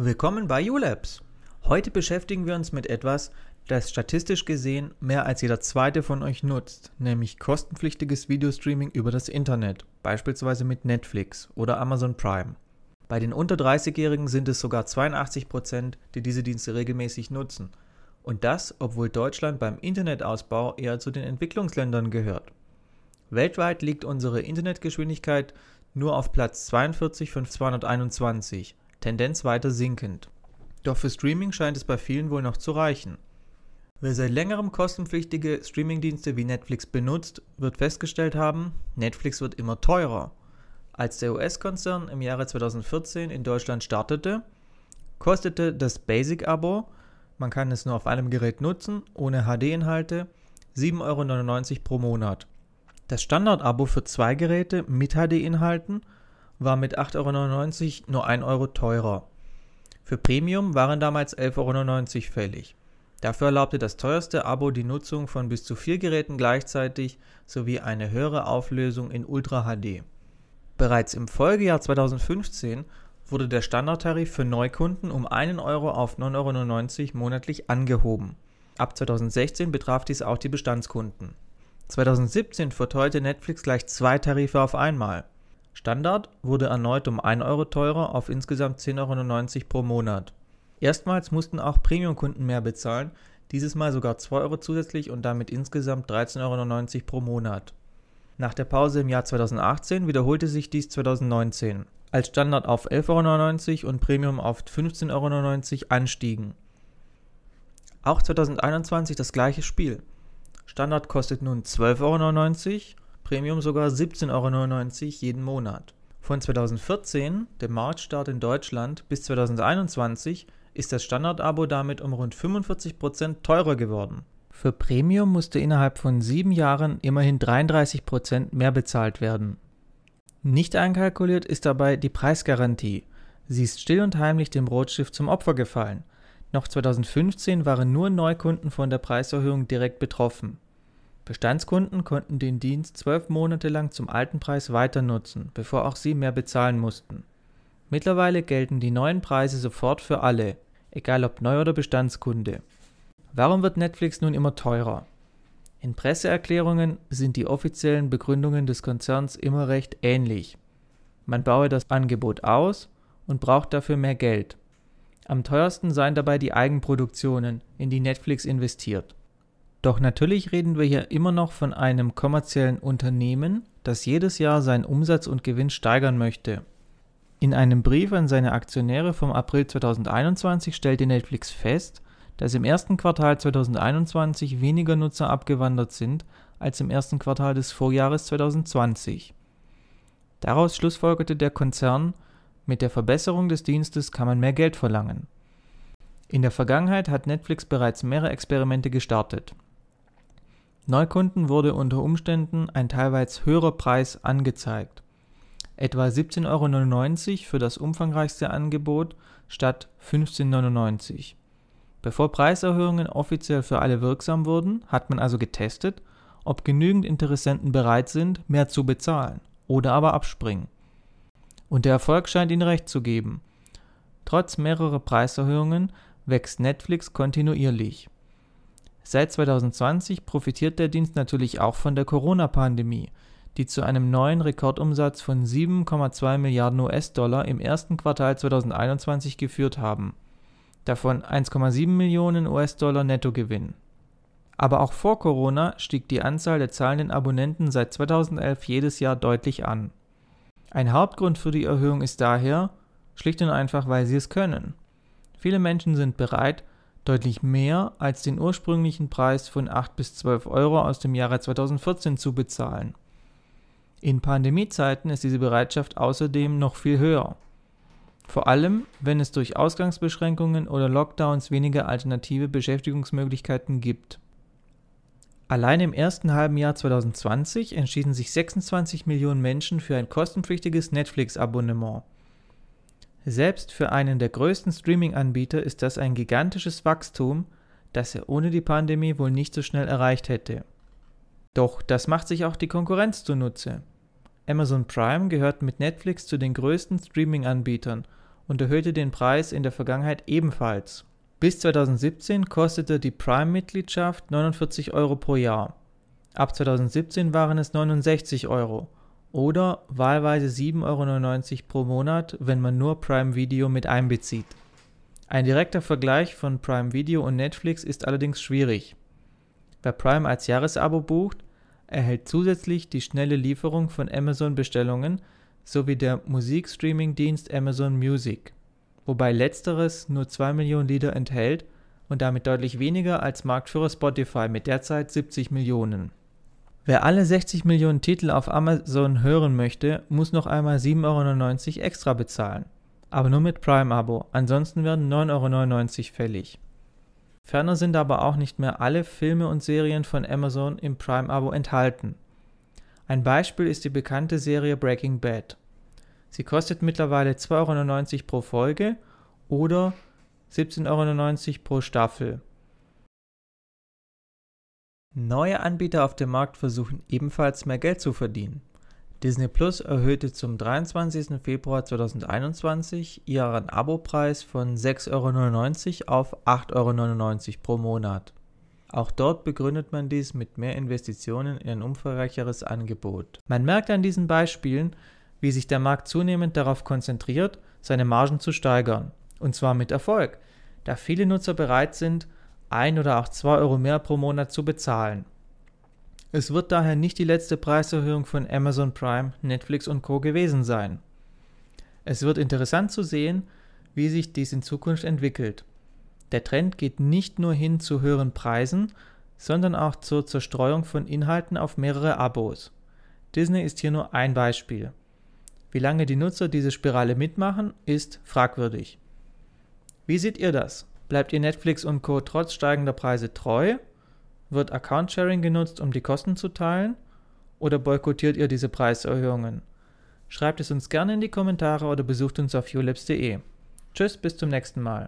Willkommen bei ULabs. Heute beschäftigen wir uns mit etwas, das statistisch gesehen mehr als jeder zweite von euch nutzt, nämlich kostenpflichtiges Videostreaming über das Internet, beispielsweise mit Netflix oder Amazon Prime. Bei den unter 30-Jährigen sind es sogar 82%, die diese Dienste regelmäßig nutzen. Und das, obwohl Deutschland beim Internetausbau eher zu den Entwicklungsländern gehört. Weltweit liegt unsere Internetgeschwindigkeit nur auf Platz 42 von 221 Tendenz weiter sinkend. Doch für Streaming scheint es bei vielen wohl noch zu reichen. Wer seit längerem kostenpflichtige Streamingdienste wie Netflix benutzt, wird festgestellt haben, Netflix wird immer teurer. Als der US-Konzern im Jahre 2014 in Deutschland startete, kostete das Basic-Abo, man kann es nur auf einem Gerät nutzen, ohne HD-Inhalte, 7,99 Euro pro Monat. Das Standard-Abo für zwei Geräte mit HD-Inhalten war mit 8,99 Euro nur 1 Euro teurer. Für Premium waren damals 11,99 Euro fällig. Dafür erlaubte das teuerste Abo die Nutzung von bis zu vier Geräten gleichzeitig sowie eine höhere Auflösung in Ultra HD. Bereits im Folgejahr 2015 wurde der Standardtarif für Neukunden um 1 Euro auf 9,99 Euro monatlich angehoben. Ab 2016 betraf dies auch die Bestandskunden. 2017 verteuerte Netflix gleich zwei Tarife auf einmal. Standard wurde erneut um 1 Euro teurer auf insgesamt 10,99 Euro pro Monat. Erstmals mussten auch Premium-Kunden mehr bezahlen, dieses Mal sogar 2 Euro zusätzlich und damit insgesamt 13,99 Euro pro Monat. Nach der Pause im Jahr 2018 wiederholte sich dies 2019, als Standard auf 11,99 Euro und Premium auf 15,99 Euro anstiegen. Auch 2021 das gleiche Spiel. Standard kostet nun 12,99 Euro, Premium sogar 17,99 Euro jeden Monat. Von 2014, dem Marktstart in Deutschland, bis 2021 ist das Standardabo damit um rund 45% teurer geworden. Für Premium musste innerhalb von sieben Jahren immerhin 33% mehr bezahlt werden. Nicht einkalkuliert ist dabei die Preisgarantie. Sie ist still und heimlich dem Rotschiff zum Opfer gefallen. Noch 2015 waren nur Neukunden von der Preiserhöhung direkt betroffen. Bestandskunden konnten den Dienst zwölf Monate lang zum alten Preis weiter nutzen, bevor auch sie mehr bezahlen mussten. Mittlerweile gelten die neuen Preise sofort für alle, egal ob Neu- oder Bestandskunde. Warum wird Netflix nun immer teurer? In Presseerklärungen sind die offiziellen Begründungen des Konzerns immer recht ähnlich. Man baue das Angebot aus und braucht dafür mehr Geld. Am teuersten seien dabei die Eigenproduktionen, in die Netflix investiert. Doch natürlich reden wir hier immer noch von einem kommerziellen Unternehmen, das jedes Jahr seinen Umsatz und Gewinn steigern möchte. In einem Brief an seine Aktionäre vom April 2021 stellte Netflix fest, dass im ersten Quartal 2021 weniger Nutzer abgewandert sind als im ersten Quartal des Vorjahres 2020. Daraus schlussfolgerte der Konzern, mit der Verbesserung des Dienstes kann man mehr Geld verlangen. In der Vergangenheit hat Netflix bereits mehrere Experimente gestartet. Neukunden wurde unter Umständen ein teilweise höherer Preis angezeigt, etwa 17,99 Euro für das umfangreichste Angebot statt 15,99 Euro. Bevor Preiserhöhungen offiziell für alle wirksam wurden, hat man also getestet, ob genügend Interessenten bereit sind, mehr zu bezahlen oder aber abspringen. Und der Erfolg scheint ihnen recht zu geben. Trotz mehrerer Preiserhöhungen wächst Netflix kontinuierlich. Seit 2020 profitiert der Dienst natürlich auch von der Corona-Pandemie, die zu einem neuen Rekordumsatz von 7,2 Milliarden US-Dollar im ersten Quartal 2021 geführt haben, davon 1,7 Millionen US-Dollar Nettogewinn. Aber auch vor Corona stieg die Anzahl der zahlenden Abonnenten seit 2011 jedes Jahr deutlich an. Ein Hauptgrund für die Erhöhung ist daher schlicht und einfach, weil sie es können. Viele Menschen sind bereit, deutlich mehr als den ursprünglichen Preis von 8 bis 12 Euro aus dem Jahre 2014 zu bezahlen. In Pandemiezeiten ist diese Bereitschaft außerdem noch viel höher. Vor allem, wenn es durch Ausgangsbeschränkungen oder Lockdowns weniger alternative Beschäftigungsmöglichkeiten gibt. Allein im ersten halben Jahr 2020 entschieden sich 26 Millionen Menschen für ein kostenpflichtiges Netflix-Abonnement. Selbst für einen der größten Streaming-Anbieter ist das ein gigantisches Wachstum, das er ohne die Pandemie wohl nicht so schnell erreicht hätte. Doch das macht sich auch die Konkurrenz zunutze. Amazon Prime gehört mit Netflix zu den größten Streaming-Anbietern und erhöhte den Preis in der Vergangenheit ebenfalls. Bis 2017 kostete die Prime-Mitgliedschaft 49 Euro pro Jahr. Ab 2017 waren es 69 Euro oder wahlweise 7,99 Euro pro Monat, wenn man nur Prime Video mit einbezieht. Ein direkter Vergleich von Prime Video und Netflix ist allerdings schwierig. Wer Prime als Jahresabo bucht, erhält zusätzlich die schnelle Lieferung von Amazon-Bestellungen sowie der Musikstreaming-Dienst Amazon Music, wobei letzteres nur 2 Millionen Lieder enthält und damit deutlich weniger als Marktführer Spotify mit derzeit 70 Millionen. Wer alle 60 Millionen Titel auf Amazon hören möchte, muss noch einmal 7,99 Euro extra bezahlen. Aber nur mit Prime-Abo, ansonsten werden 9,99 Euro fällig. Ferner sind aber auch nicht mehr alle Filme und Serien von Amazon im Prime-Abo enthalten. Ein Beispiel ist die bekannte Serie Breaking Bad. Sie kostet mittlerweile 2,99 Euro pro Folge oder 17,99 Euro pro Staffel. Neue Anbieter auf dem Markt versuchen ebenfalls mehr Geld zu verdienen. Disney Plus erhöhte zum 23. Februar 2021 ihren Abopreis von 6,99 Euro auf 8,99 Euro pro Monat. Auch dort begründet man dies mit mehr Investitionen in ein umfangreicheres Angebot. Man merkt an diesen Beispielen, wie sich der Markt zunehmend darauf konzentriert, seine Margen zu steigern. Und zwar mit Erfolg, da viele Nutzer bereit sind, ein oder auch zwei Euro mehr pro Monat zu bezahlen. Es wird daher nicht die letzte Preiserhöhung von Amazon Prime, Netflix und Co. gewesen sein. Es wird interessant zu sehen, wie sich dies in Zukunft entwickelt. Der Trend geht nicht nur hin zu höheren Preisen, sondern auch zur Zerstreuung von Inhalten auf mehrere Abos. Disney ist hier nur ein Beispiel. Wie lange die Nutzer diese Spirale mitmachen, ist fragwürdig. Wie seht ihr das? Bleibt ihr Netflix und Co. trotz steigender Preise treu? Wird Account-Sharing genutzt, um die Kosten zu teilen? Oder boykottiert ihr diese Preiserhöhungen? Schreibt es uns gerne in die Kommentare oder besucht uns auf ulabs.de. Tschüss, bis zum nächsten Mal.